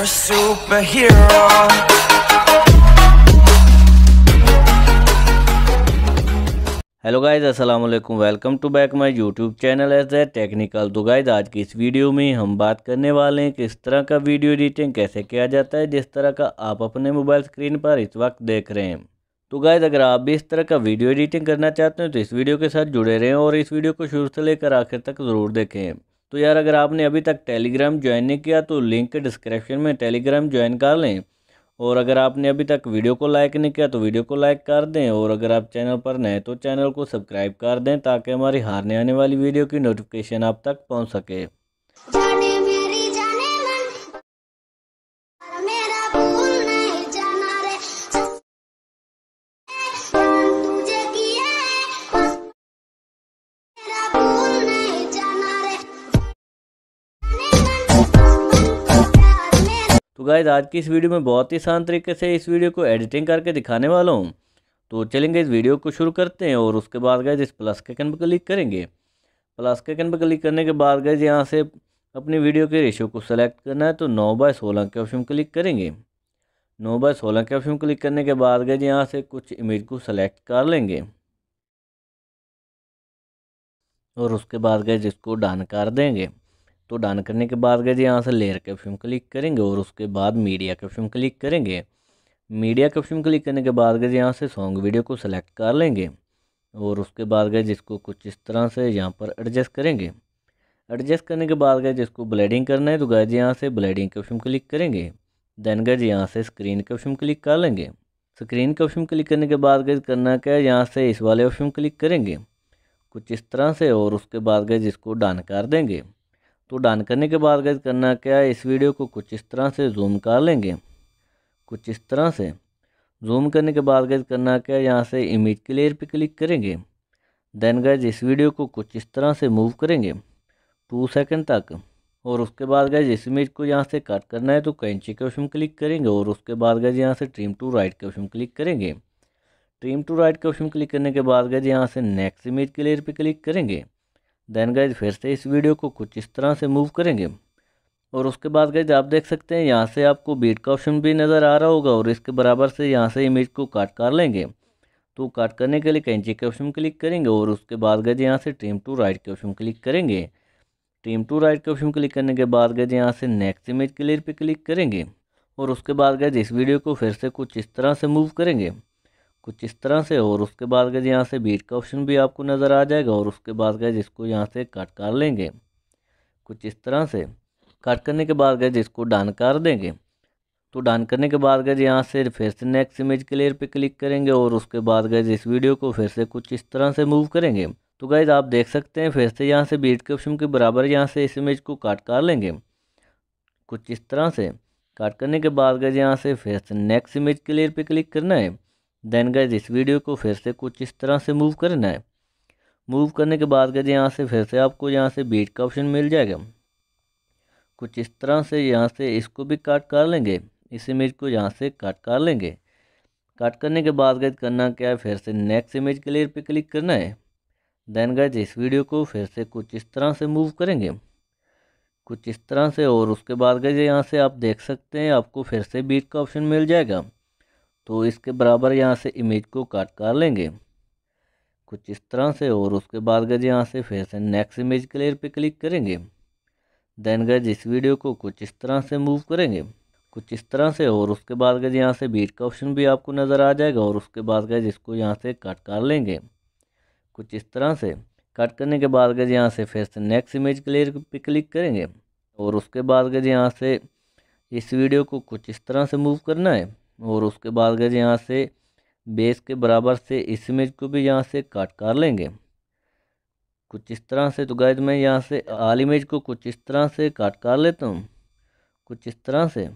a superhero hello guys अस्सलाम वालेकुम welcome to back my YouTube channel as a technical तो guys आज की इस वीडियो में हम बात करने वाले हैं कि इस तरह का वीडियो एडिटिंग कैसे किया जाता है जिस तरह का आप अपने मोबाइल स्क्रीन पर इस वक्त देख रहे हैं तो गाइज अगर आप भी इस तरह का वीडियो एडिटिंग करना चाहते हैं तो इस वीडियो के साथ जुड़े रहें और इस वीडियो को शुरू से लेकर आखिर तक ज़रूर देखें तो यार अगर आपने अभी तक टेलीग्राम ज्वाइन नहीं किया तो लिंक डिस्क्रिप्शन में टेलीग्राम ज्वाइन कर लें और अगर आपने अभी तक वीडियो को लाइक नहीं किया तो वीडियो को लाइक कर दें और अगर आप चैनल पर नए तो चैनल को सब्सक्राइब कर दें ताकि हमारी हारने आने वाली वीडियो की नोटिफिकेशन आप तक पहुंच सके गाइज आज की इस वीडियो में बहुत ही आसान तरीके से इस वीडियो को एडिटिंग करके दिखाने वाला हूँ तो चलेंगे इस वीडियो को शुरू करते हैं और उसके बाद गए इस प्लस के कन पर क्लिक करेंगे प्लस के कैन पर क्लिक करने के बाद गए यहाँ से अपनी वीडियो के रेशियो को सिलेक्ट करना है तो नौ बाय सोलह के ऑप्शन क्लिक करेंगे नौ बाय सोलह के ऑप्शन क्लिक करने के बाद गए यहाँ से कुछ इमेज को सेलेक्ट कर लेंगे और उसके बाद गए जिसको डन कर देंगे तो डन करने के बाद गए जी यहाँ से लेयर कैप्शन क्लिक करेंगे और उसके बाद मीडिया के ऑप्शन क्लिक करेंगे मीडिया के ऑप्शन क्लिक करने के बाद गए यहाँ से सॉन्ग वीडियो को सेलेक्ट कर लेंगे और उसके बाद गए जिसको कुछ इस तरह से यहाँ पर एडजस्ट करेंगे एडजस्ट करने के बाद गए जिसको ब्लैडिंग करना है तो गए जी यहाँ से ब्लैडिंग ऑप्शन क्लिक करेंगे देन गए जी यहाँ से स्क्रीन के ऑप्शन क्लिक कर लेंगे स्क्रीन के ऑप्शन क्लिक करने के बाद गए करना क्या है यहाँ से इस वाले ऑप्शन क्लिक करेंगे कुछ इस तरह से और उसके बाद गए जिसको डन कर देंगे तो डन करने के बाद गैस करना क्या है इस वीडियो को कुछ इस तरह से जूम कर लेंगे कुछ इस तरह से जूम करने के बाद गैस करना क्या है यहाँ से इमेज क्लियर पे पर क्लिक करेंगे देन गैज इस वीडियो को कुछ इस तरह से मूव करेंगे टू सेकंड तक और उसके बाद गैज इस इमेज को यहाँ से कट करना है तो कैंची के ऑप्शन क्लिक करेंगे और उसके बाद गैज यहाँ से ट्रीम टू राइट के ऑप्शन क्लिक करेंगे ट्रीम टू राइट के ऑप्शन क्लिक करने के बाद गैज यहाँ से नेक्स्ट इमेज के पर क्लिक करेंगे देन गाइज फिर से इस वीडियो को कुछ इस तरह से मूव करेंगे और उसके बाद गैज आप देख सकते हैं यहाँ से आपको बीट का ऑप्शन भी नज़र आ रहा होगा और इसके बराबर से यहाँ से इमेज को काट कर लेंगे तो काट करने के लिए कैंची के ऑप्शन क्लिक करेंगे और उसके बाद गज यहाँ से ट्रीम टू राइट के ऑप्शन क्लिक करेंगे ट्रीम टू राइट के ऑप्शन क्लिक करने के बाद गज यहाँ से नेक्स्ट इमेज क्लियर पर क्लिक करेंगे और उसके बाद गज इस वीडियो को फिर से कुछ इस तरह से मूव करेंगे कुछ इस तरह से और उसके बाद गए यहाँ से बीट का ऑप्शन भी आपको नज़र आ जाएगा और उसके बाद गए जिसको यहाँ से कट कर लेंगे कुछ इस तरह से कट करने के बाद गए जिसको डन कर देंगे तो डन करने के बाद गए यहाँ से फिर से नेक्स्ट इमेज के लेयर पे क्लिक करेंगे और उसके बाद गए इस वीडियो को फिर से कुछ इस तरह से मूव करेंगे तो गैज़ आप देख सकते हैं फिर से यहाँ से बीट के ऑप्शन के बराबर यहाँ से इस इमेज को काट कर लेंगे कुछ इस तरह से काट करने के बाद गए यहाँ से फिर से नेक्स्ट इमेज के लेयर पे क्लिक करना है देन गए इस वीडियो को फिर से कुछ इस तरह से मूव करना है मूव करने के बाद गए यहाँ से फिर से आपको यहाँ से बीट का ऑप्शन मिल जाएगा कुछ इस तरह से यहाँ से इसको भी काट कर लेंगे इस इमेज को यहाँ से काट कर लेंगे काट करने के बाद गए करना क्या है फिर से नेक्स्ट इमेज के लेयर क्लिक करना है देन गए इस वीडियो को फिर से कुछ इस तरह से मूव करेंगे कुछ इस तरह से और उसके बाद गए यहाँ से आप देख सकते हैं आपको फिर से बीट का ऑप्शन मिल जाएगा तो इसके बराबर यहाँ से इमेज को कट कर लेंगे कुछ इस तरह से और उसके बाद गज यहाँ से फिर से नेक्स्ट इमेज क्लियर पे क्लिक करेंगे देन गज इस वीडियो को कुछ इस तरह से मूव करेंगे कुछ इस तरह से और उसके बाद गज यहाँ से बीट का ऑप्शन भी आपको नज़र आ जाएगा और उसके बाद गज इसको यहाँ से कट कर लेंगे कुछ इस तरह से कट करने के बाद गज यहाँ से फिर से नेक्स्ट इमेज क्लियर पर पे क्लिक करेंगे और उसके बाद गज यहाँ से इस वीडियो को कुछ इस तरह से मूव करना है और उसके बाद गए यहाँ से बेस के बराबर से इस इमेज को भी यहाँ से काट कर लेंगे कुछ इस तरह से तो गैज मैं यहाँ से आल इमेज को कुछ इस तरह से काट कर लेता हूँ कुछ इस तरह से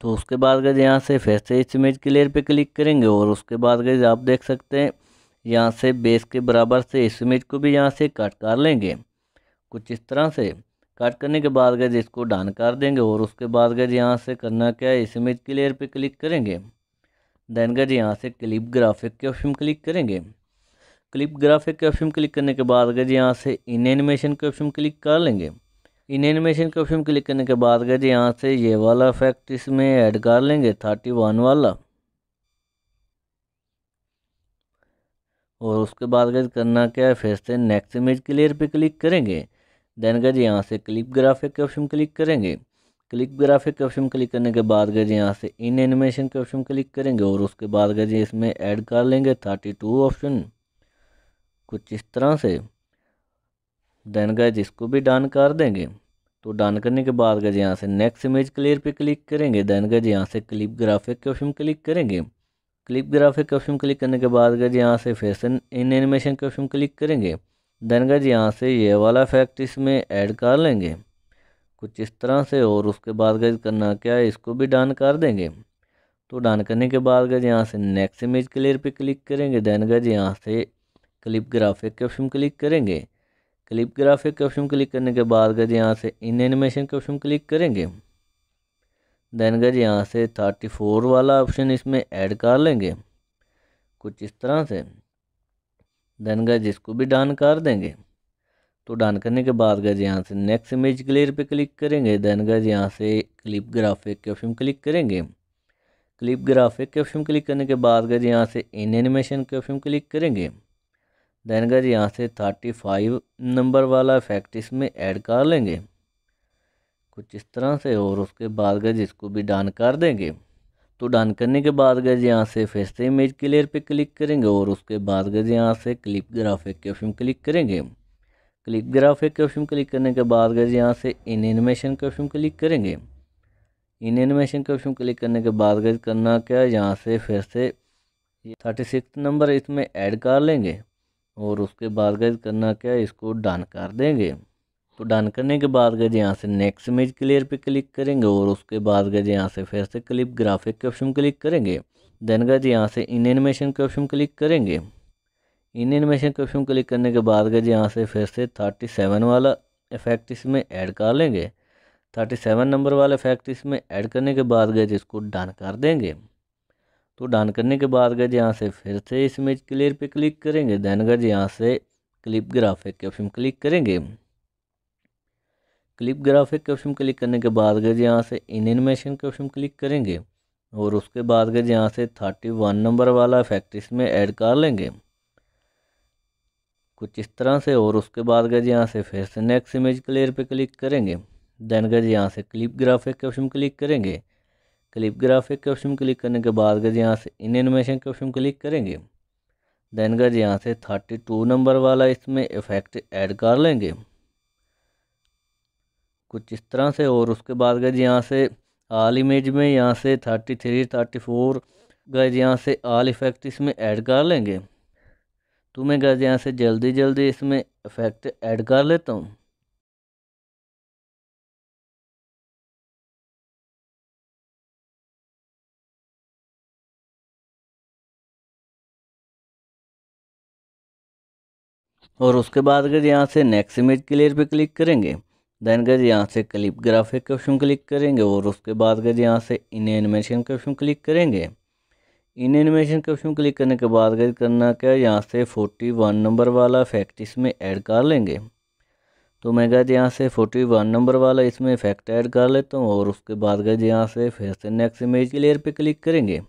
तो उसके बाद गए यहाँ से फिर से इस इमेज के लेयर पे क्लिक करेंगे और उसके बाद गए आप देख सकते हैं यहाँ से बेस के बराबर से इस इमेज को भी यहाँ से काट कर लेंगे कुछ इस तरह से कट करने के बाद गए इसको डन कर देंगे और उसके बाद गए यहाँ से करना क्या है इस इमेज क्लियर लेयर पर क्लिक करेंगे देन गए यहाँ से क्लिप ग्राफिक के ऑप्शन क्लिक करेंगे क्लिप ग्राफिक के ऑप्शन क्लिक करने के बाद गए यहाँ से इन एनिमेशन के ऑप्शन क्लिक कर लेंगे इन एनिमेशन के ऑप्शन क्लिक करने के बाद गए यहाँ से ये वाला इफेक्ट इसमें ऐड कर लेंगे थर्टी वन वाला और उसके बाद गए करना क्या है फिर से नेक्स्ट इमेज क्लियर पर क्लिक करेंगे देन गए जी यहाँ से क्लिप ग्राफिक के ऑप्शन क्लिक करेंगे क्लिक ग्राफिक के ऑप्शन क्लिक करने के बाद गए जी यहाँ से इन एनिमेशन के ऑप्शन क्लिक करेंगे और उसके बाद गए जी इसमें ऐड कर लेंगे थर्टी टू ऑप्शन कुछ इस तरह से देन गए इसको भी डन कर देंगे तो डन करने के बाद गए यहाँ से नेक्स्ट इमेज क्लियर पे क्लिक करेंगे देन गए यहाँ से क्लिप ग्राफिक के ऑप्शन क्लिक करेंगे क्लिप ग्राफिक के ऑप्शन क्लिक करने के बाद गए यहाँ से फैशन इन एनिमेशन के ऑप्शन क्लिक करेंगे देन गज यहाँ से ये वाला फैक्ट इसमें ऐड कर लेंगे कुछ इस तरह से और उसके बाद गज करना क्या है इसको भी डन कर देंगे तो डन करने के बाद गज यहाँ से नेक्स्ट इमेज क्लियर पे क्लिक करेंगे देन गज यहाँ से क्लिप ग्राफिक के ऑप्शन क्लिक करेंगे क्लिप ग्राफिक के ऑप्शन क्लिक करने के बाद गज यहाँ से इन एनिमेशन के ऑप्शन क्लिक करेंगे देन गज यहाँ से थर्टी फोर वाला ऑप्शन इसमें ऐड कर लेंगे कुछ इस तरह से देन गज इसको भी डन कर देंगे तो डन करने के बाद गज यहाँ से नेक्स्ट इमेज क्लियर पे क्लिक करेंगे देन गज यहाँ से क्लिप ग्राफिक के ऑप्शन क्लिक करेंगे क्लिप ग्राफिक के ऑप्शन क्लिक करने के बाद गज यहाँ से इन एनिमेशन के ऑप्शन क्लिक करेंगे देन गज यहाँ से थर्टी फाइव नंबर वाला इफेक्ट इसमें ऐड कर लेंगे कुछ इस तरह से और उसके बाद गज इसको भी डन कर देंगे तो डन करने के बाद गए यहाँ से फिर से इमेज क्लियर पे क्लिक करेंगे और उसके बाद गए यहाँ से क्लिप ग्राफिक के ऑप्शन क्लिक करेंगे क्लिप ग्राफिक के ऑप्शन क्लिक करने के बाद गए यहाँ से इन एनिमेशन के ऑप्शन क्लिक करेंगे इन एनिमेशन के ऑप्शन क्लिक करने के बाद गए करना क्या यहाँ से फिर से थर्टी सिक्स नंबर इसमें ऐड कर लेंगे और उसके बाद गए करना क्या इसको डन कर देंगे तो डन करने के बाद गए यहाँ से नेक्स्ट इमेज क्लियर पे क्लिक करेंगे और उसके बाद गए यहाँ से फिर से क्लिप ग्राफिक के ऑप्शन क्लिक करेंगे देन गए यहाँ से इन एनिमेशन के ऑप्शन क्लिक करेंगे इन एनिमेशन के ऑप्शन क्लिक करने के बाद गए यहाँ से फिर से थर्टी सेवन वाला इफेक्ट इसमें ऐड कर लेंगे थर्टी सेवन नंबर वाला इफेक्ट इसमें ऐड करने के बाद गए इसको डन कर देंगे तो डन करने के बाद गए यहाँ से फिर से इस इमेज क्लियर पे क्लिक करेंगे देन गए यहाँ से क्लिप ग्राफिक के ऑप्शन क्लिक करेंगे क्लिप ग्राफिक के ऑप्शन क्लिक करने के बाद गए यहाँ से इन एनिमेशन के ऑप्शन क्लिक करेंगे और उसके बाद गए यहाँ से थर्टी वन नंबर वाला इफेक्ट इसमें ऐड कर लेंगे कुछ इस तरह से और उसके बाद गए यहाँ से फिर से नेक्स्ट इमेज क्लियर पे क्लिक करेंगे देन गए यहाँ से क्लिप ग्राफिक के ऑप्शन क्लिक करेंगे क्लिप ग्राफिक के ऑप्शन क्लिक करने के बाद गए यहाँ से इन एनिमेशन के ऑप्शन क्लिक करेंगे देन गज यहाँ से थर्टी टू नंबर वाला इसमें इफेक्ट ऐड कर लेंगे कुछ इस तरह से और उसके बाद गए यहाँ से आल इमेज में यहाँ से थर्टी थ्री थर्टी फोर गए यहाँ से आल इफेक्ट इसमें ऐड कर लेंगे तो मैं गए यहाँ से जल्दी जल्दी इसमें इफेक्ट ऐड कर लेता हूँ और उसके बाद अगर यहाँ से नेक्स्ट इमेज क्लियर पे क्लिक करेंगे देन गज यहाँ से क्लिप ग्राफिक के ऑप्शन क्लिक करेंगे और उसके बाद गज यहाँ से इन एनिमेशन के ऑप्शन क्लिक करेंगे इन एनिमेशन के ऑप्शन क्लिक करने के बाद गज करना क्या यहाँ से फोर्टी वन नंबर वाला इफेक्ट इसमें ऐड कर लेंगे तो मैं गज यहाँ से फोर्टी वन नंबर वाला इसमें इफेक्ट ऐड कर लेता हूँ और उसके बाद गज यहाँ से फिर से नेक्स्ट इमेज की लेयर पर क्लिक करेंगे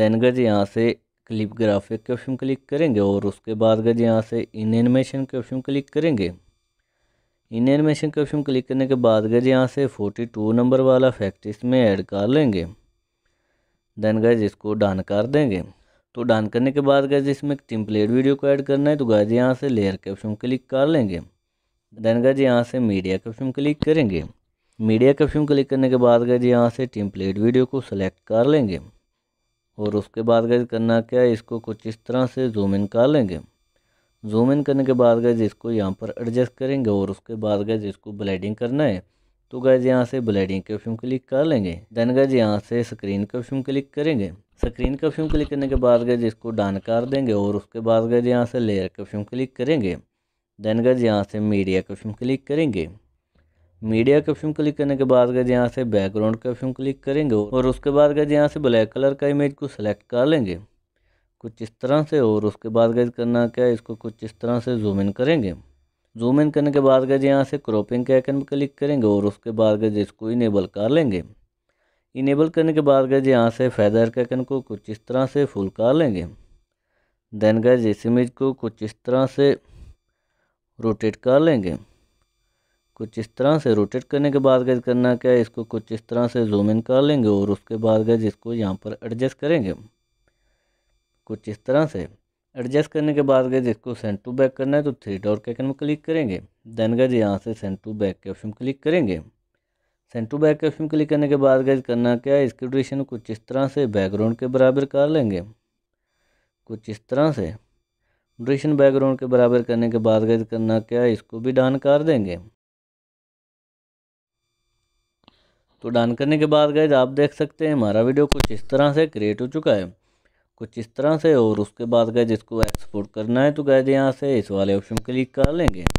देन गज यहाँ से क्लिप ग्राफिक के ऑप्शन क्लिक करेंगे और उसके बाद गज यहाँ से इन एनिमेशन के ऑप्शन क्लिक करेंगे एनिमेशन के ऑप्शन क्लिक करने के बाद गज यहाँ से फोर्टी टू नंबर वाला फैक्ट इसमें ऐड कर लेंगे देन गज इसको डन कर देंगे तो डन करने के बाद गज इसमें एक टिम्पलेट वीडियो को ऐड करना है तो गज यहाँ से लेयर के ऑप्शन क्लिक कर लेंगे देन गज यहाँ से मीडिया के ऑप्शन क्लिक करेंगे मीडिया के ऑप्शन क्लिक करने के बाद गज यहाँ से टिम्पलेट वीडियो को सिलेक्ट कर लेंगे और उसके बाद गज करना क्या है इसको कुछ इस तरह से जूम इन कर लेंगे जूम इन करने के बाद गए इसको यहाँ पर एडजस्ट करेंगे और उसके बाद गए इसको ब्लाइडिंग करना है तो गैज यहाँ से ब्लाइडिंग के ऑप्शन क्लिक कर लेंगे देन गैज यहाँ से स्क्रीन के ऑप्शन क्लिक करेंगे स्क्रीन के ऑप्शन क्लिक करने के बाद गए इसको डन कर देंगे और उसके बाद गए यहाँ से लेयर के ऑप्शन क्लिक करेंगे देन गैज यहाँ से मीडिया के ऑप्शन क्लिक करेंगे मीडिया के ऑप्शन क्लिक करने के बाद गए यहाँ से बैकग्राउंड के ऑप्शन क्लिक करेंगे और उसके बाद गए यहाँ से ब्लैक कलर का इमेज को सिलेक्ट कर लेंगे कुछ इस तरह से और उसके बाद गैज करना क्या है इसको कुछ इस तरह से जूम इन करेंगे जूम इन करने के बाद गैज यहाँ से क्रॉपिंग के आइकन पर क्लिक करेंगे और उसके बाद गैज इसको इनेबल कर लेंगे इनेबल करने के बाद गैज यहाँ से फैदर के आइकन को कुछ इस तरह से फुल कर लेंगे देन गैज इस इमेज को कुछ इस तरह से रोटेट कर लेंगे कुछ इस तरह से रोटेट करने के बाद गैज करना क्या है इसको कुछ इस तरह से जूम इन कर लेंगे और उसके बाद गैज इसको यहाँ पर एडजस्ट करेंगे कुछ इस तरह से एडजस्ट करने के बाद गए इसको सेंड टू बैक करना है तो थ्री डॉट के आइकन में क्लिक करेंगे देन गए यहाँ से सेंड टू बैक के ऑप्शन क्लिक करेंगे सेंड टू बैक के ऑप्शन क्लिक करने के बाद गए करना क्या है इसकी ड्यूरेशन कुछ इस तरह से बैकग्राउंड के बराबर कर लेंगे कुछ इस तरह से ड्यूरेशन बैकग्राउंड के बराबर करने के बाद गए करना क्या है इसको भी डान कर देंगे तो डान करने के बाद गए आप देख सकते हैं हमारा वीडियो कुछ इस तरह से क्रिएट हो चुका है कुछ इस तरह से और उसके बाद गए जिसको एक्सपोर्ट करना है तो गए यहाँ से इस वाले ऑप्शन क्लिक कर लेंगे